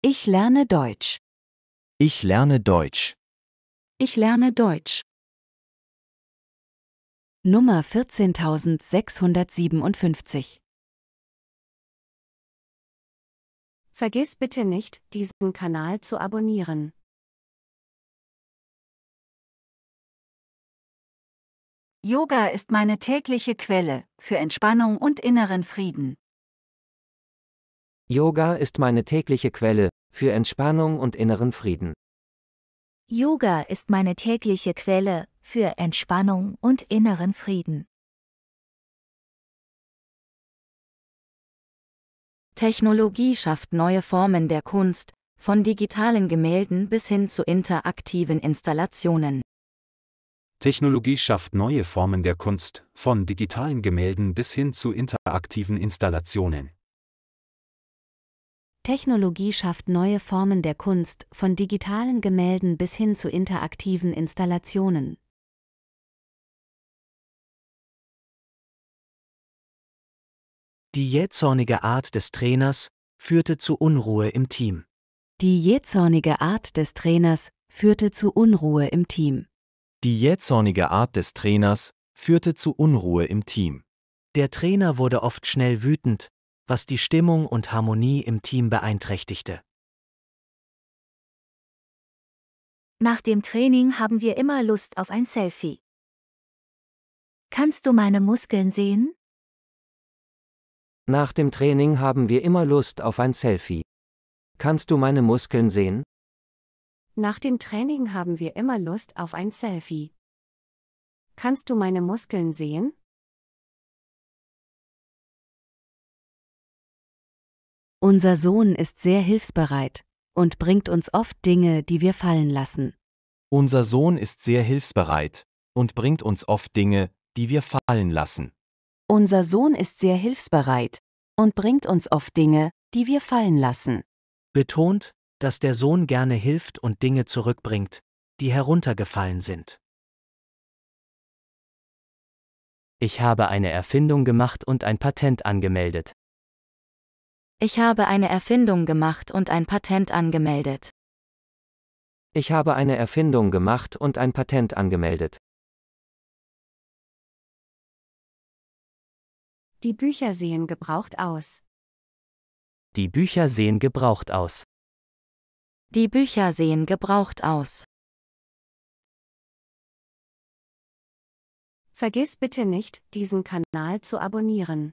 Ich lerne Deutsch. Ich lerne Deutsch. Ich lerne Deutsch. Nummer 14657 Vergiss bitte nicht, diesen Kanal zu abonnieren. Yoga ist meine tägliche Quelle für Entspannung und inneren Frieden. Yoga ist meine tägliche Quelle für Entspannung und inneren Frieden. Yoga ist meine tägliche Quelle für Entspannung und inneren Frieden. Technologie schafft neue Formen der Kunst, von digitalen Gemälden bis hin zu interaktiven Installationen. Technologie schafft neue Formen der Kunst, von digitalen Gemälden bis hin zu interaktiven Installationen. Technologie schafft neue Formen der Kunst, von digitalen Gemälden bis hin zu interaktiven Installationen. Die jähzornige Art des Trainers führte zu Unruhe im Team. Die jähzornige Art des Trainers führte zu Unruhe im Team. Die jähzornige Art des Trainers führte zu Unruhe im Team. Der Trainer wurde oft schnell wütend, was die Stimmung und Harmonie im Team beeinträchtigte. Nach dem Training haben wir immer Lust auf ein Selfie. Kannst du meine Muskeln sehen? Nach dem Training haben wir immer Lust auf ein Selfie. Kannst du meine Muskeln sehen? Nach dem Training haben wir immer Lust auf ein Selfie. Kannst du meine Muskeln sehen? Unser Sohn ist sehr hilfsbereit und bringt uns oft Dinge, die wir fallen lassen. Unser Sohn ist sehr hilfsbereit und bringt uns oft Dinge, die wir fallen lassen. Unser Sohn ist sehr hilfsbereit und bringt uns oft Dinge, die wir fallen lassen. Betont, dass der Sohn gerne hilft und Dinge zurückbringt, die heruntergefallen sind. Ich habe eine Erfindung gemacht und ein Patent angemeldet. Ich habe eine Erfindung gemacht und ein Patent angemeldet. Ich habe eine Erfindung gemacht und ein Patent angemeldet. Die Bücher sehen gebraucht aus. Die Bücher sehen gebraucht aus. Die Bücher sehen gebraucht aus. Vergiss bitte nicht, diesen Kanal zu abonnieren.